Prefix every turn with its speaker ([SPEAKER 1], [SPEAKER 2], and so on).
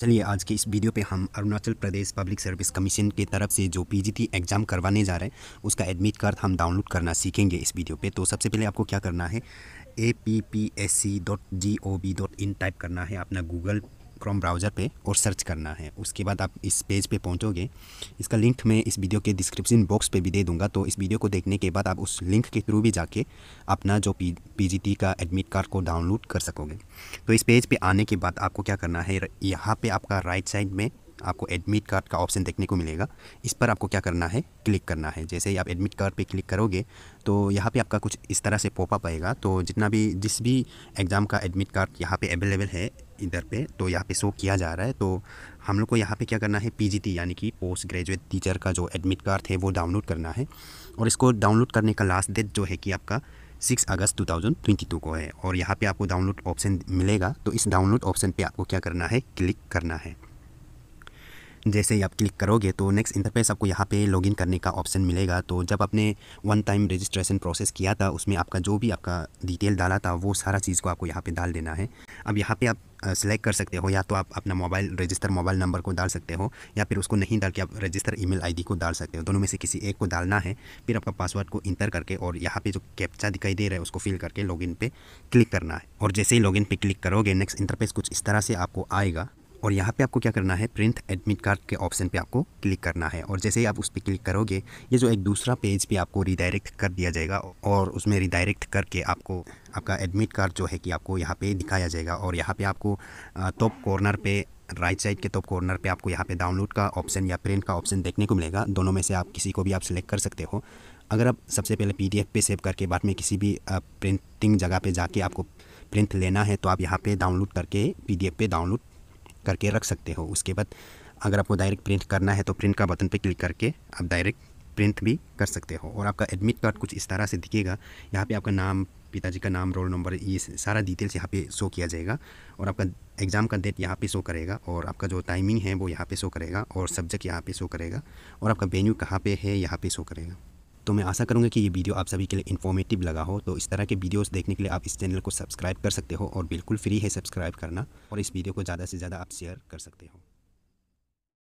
[SPEAKER 1] चलिए आज के इस वीडियो पे हम Arunachal Pradesh public service commission के तरफ से जो पीजीटी एग्ज़ाम करवाने जा रहे हैं उसका एडमिट कार्ड हम डाउनलोड करना सीखेंगे इस वीडियो पे तो सबसे पहले आपको क्या करना है A P P S C dot G O V dot in type करना है अपना गूगल क्रोम ब्राउज़र पे और सर्च करना है उसके बाद आप इस पेज पे पहुंचोगे इसका लिंक मैं इस वीडियो के डिस्क्रिप्शन बॉक्स पे भी दे दूंगा तो इस वीडियो को देखने के बाद आप उस लिंक के थ्रू भी जाके अपना जो पी पीजीटी का एडमिट कार्ड को डाउनलोड कर सकोगे तो इस पेज पर पे आने के बाद आपको क्या करना है यहाँ पर आपका राइट साइड में आपको एडमिट कार्ड का ऑप्शन देखने को मिलेगा इस पर आपको क्या करना है क्लिक करना है जैसे ही आप एडमिट कार्ड पे क्लिक करोगे तो यहाँ पे आपका कुछ इस तरह से पॉपअप आएगा तो जितना भी जिस भी एग्ज़ाम का एडमिट कार्ड यहाँ पे अवेलेबल है इधर पे तो यहाँ पे शो किया जा रहा है तो हम लोग को यहाँ पे क्या करना है पीजीटी यानी कि पोस्ट ग्रेजुएट टीचर का जो एडमिट कार्ड है वो डाउनलोड करना है और इसको डाउनलोड करने का लास्ट डेट जो है कि आपका सिक्स अगस्त टू को है और यहाँ पे आपको डाउनलोड ऑप्शन मिलेगा तो इस डाउनलोड ऑप्शन पे आपको क्या करना है क्लिक करना है जैसे ही आप क्लिक करोगे तो नेक्स्ट इंटरफेस आपको यहाँ पे लॉगिन करने का ऑप्शन मिलेगा तो जब आपने वन टाइम रजिस्ट्रेशन प्रोसेस किया था उसमें आपका जो भी आपका डिटेल डाला था वो सारा चीज़ को आपको यहाँ पे डाल देना है अब यहाँ पे आप सेलेक्ट कर सकते हो या तो आप अपना मोबाइल रजिस्टर मोबाइल नंबर को डाल सकते हो या फिर उसको नहीं डाल के आप रजिस्टर ई मेल को डाल सकते हो दोनों में से किसी एक को डालना है फिर आपका पासवर्ड को इंटर करके और यहाँ पर जो कैप्चा दिखाई दे रहा है उसको फिल करके लॉगिन पर क्लिक करना है और जैसे ही लॉगिन पर क्लिक करोगे नेक्स्ट इंटरफेस कुछ इस तरह से आपको आएगा और यहाँ पे आपको क्या करना है प्रिंट एडमिट कार्ड के ऑप्शन पे आपको क्लिक करना है और जैसे ही आप उस पर क्लिक करोगे ये जो एक दूसरा पेज पे आपको रिडायरेक्ट कर दिया जाएगा और उसमें रिडायरेक्ट करके आपको आपका एडमिट कार्ड जो है कि आपको यहाँ पे दिखाया जाएगा और यहाँ पे आपको टॉप कॉर्नर पे राइट साइड के टॉप कॉर्नर पे आपको यहाँ पे डाउनलोड का ऑप्शन या प्रिंट का ऑप्शन देखने को मिलेगा दोनों में से आप किसी को भी आप सेलेक्ट कर सकते हो अगर आप सबसे पहले पी पे सेव करके बाद में किसी भी प्रिंटिंग जगह पर जाके आपको प्रिंट लेना है तो आप यहाँ पर डाउनलोड करके पी पे डाउनलोड करके रख सकते हो उसके बाद अगर आपको डायरेक्ट प्रिंट करना है तो प्रिंट का बटन पर क्लिक करके आप डायरेक्ट प्रिंट भी कर सकते हो और आपका एडमिट कार्ड कुछ इस तरह से दिखेगा यहाँ पे आपका नाम पिताजी का नाम रोल नंबर ये सारा डिटेल्स यहाँ पे शो किया जाएगा और आपका एग्ज़ाम का डेट यहाँ पे शो करेगा और आपका जो टाइमिंग है वो यहाँ पे शो करेगा और सब्जेक्ट यहाँ पे शो करेगा और आपका वेन्यू कहाँ पे है यहाँ पे शो करेगा तो मैं आशा करूँगा कि ये वीडियो आप सभी के लिए इन्फॉर्मेटिव लगा हो तो इस तरह के वीडियोस देखने के लिए आप इस चैनल को सब्सक्राइब कर सकते हो और बिल्कुल फ्री है सब्सक्राइब करना और इस वीडियो को ज़्यादा से ज़्यादा आप शेयर कर सकते हो